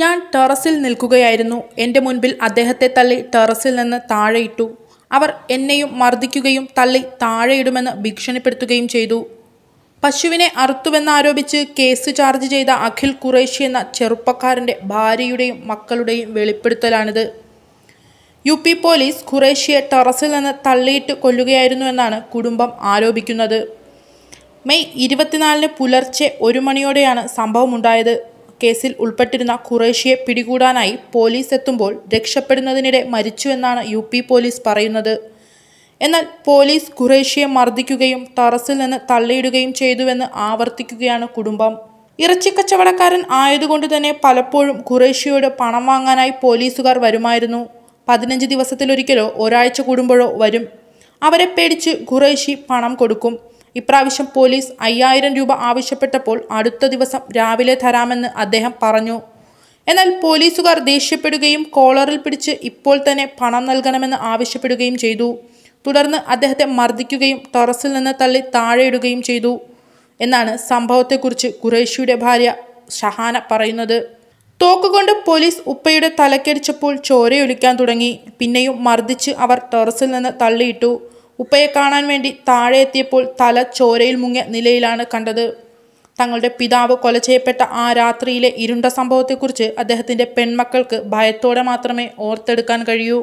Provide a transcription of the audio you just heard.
ഞാൻ ടെറസിൽ നിൽക്കുകയായിരുന്നു എൻ്റെ മുൻപിൽ അദ്ദേഹത്തെ തള്ളി ടെറസിൽ നിന്ന് താഴെയിട്ടു അവർ എന്നെയും മർദ്ദിക്കുകയും തള്ളി താഴെയിടുമെന്ന് ഭീഷണിപ്പെടുത്തുകയും ചെയ്തു പശുവിനെ അറുത്തുവെന്നാരോപിച്ച് കേസ് ചാർജ് ചെയ്ത അഖിൽ ഖുറേഷി എന്ന ചെറുപ്പക്കാരൻ്റെ ഭാര്യയുടെയും മക്കളുടെയും വെളിപ്പെടുത്തലാണിത് യു പി പോലീസ് ഖുറേഷിയെ ടെറസിൽ നിന്ന് തള്ളിയിട്ട് കൊല്ലുകയായിരുന്നു എന്നാണ് കുടുംബം ആരോപിക്കുന്നത് മെയ് ഇരുപത്തിനാലിന് പുലർച്ചെ ഒരു മണിയോടെയാണ് സംഭവമുണ്ടായത് കേസിൽ ഉൾപ്പെട്ടിരുന്ന ഖുറേഷിയെ പിടികൂടാനായി പോലീസ് എത്തുമ്പോൾ രക്ഷപ്പെടുന്നതിനിടെ മരിച്ചുവെന്നാണ് യു പി പോലീസ് പറയുന്നത് എന്നാൽ പോലീസ് ഖുറേഷിയെ മർദ്ദിക്കുകയും ടെറസിൽ നിന്ന് തള്ളിയിടുകയും ചെയ്തുവെന്ന് ആവർത്തിക്കുകയാണ് കുടുംബം ഇറച്ചിക്കച്ചവടക്കാരൻ ആയതുകൊണ്ട് തന്നെ പലപ്പോഴും ഖുറേഷ്യയോട് പണം വാങ്ങാനായി പോലീസുകാർ വരുമായിരുന്നു പതിനഞ്ച് ദിവസത്തിലൊരിക്കലോ ഒരാഴ്ച കൂടുമ്പോഴോ വരും അവരെ പേടിച്ച് ഖുറേഷി പണം കൊടുക്കും ഇപ്രാവശ്യം പോലീസ് അയ്യായിരം രൂപ ആവശ്യപ്പെട്ടപ്പോൾ അടുത്ത ദിവസം രാവിലെ തരാമെന്ന് അദ്ദേഹം പറഞ്ഞു എന്നാൽ പോലീസുകാർ ദേഷ്യപ്പെടുകയും കോളറിൽ പിടിച്ച് ഇപ്പോൾ തന്നെ പണം നൽകണമെന്ന് ആവശ്യപ്പെടുകയും ചെയ്തു തുടർന്ന് അദ്ദേഹത്തെ മർദ്ദിക്കുകയും ടെറസിൽ നിന്ന് തള്ളി താഴെയിടുകയും ചെയ്തു എന്നാണ് സംഭവത്തെക്കുറിച്ച് ഖുറേഷിയുടെ ഭാര്യ ഷഹാന പറയുന്നത് തോക്കുകൊണ്ട് പോലീസ് ഉപ്പയുടെ തലക്കടിച്ചപ്പോൾ ചോരയൊലിക്കാൻ തുടങ്ങി പിന്നെയും മർദ്ദിച്ച് അവർ ടെറസിൽ നിന്ന് തള്ളിയിട്ടു ഉപ്പയെ കാണാൻ വേണ്ടി താഴെ എത്തിയപ്പോൾ തല ചോരയിൽ മുങ്ങിയ നിലയിലാണ് കണ്ടത് തങ്ങളുടെ പിതാവ് കൊല ചെയ്യപ്പെട്ട ആ രാത്രിയിലെ ഇരുണ്ട സംഭവത്തെക്കുറിച്ച് അദ്ദേഹത്തിൻ്റെ പെൺമക്കൾക്ക് ഭയത്തോടെ മാത്രമേ ഓർത്തെടുക്കാൻ കഴിയൂ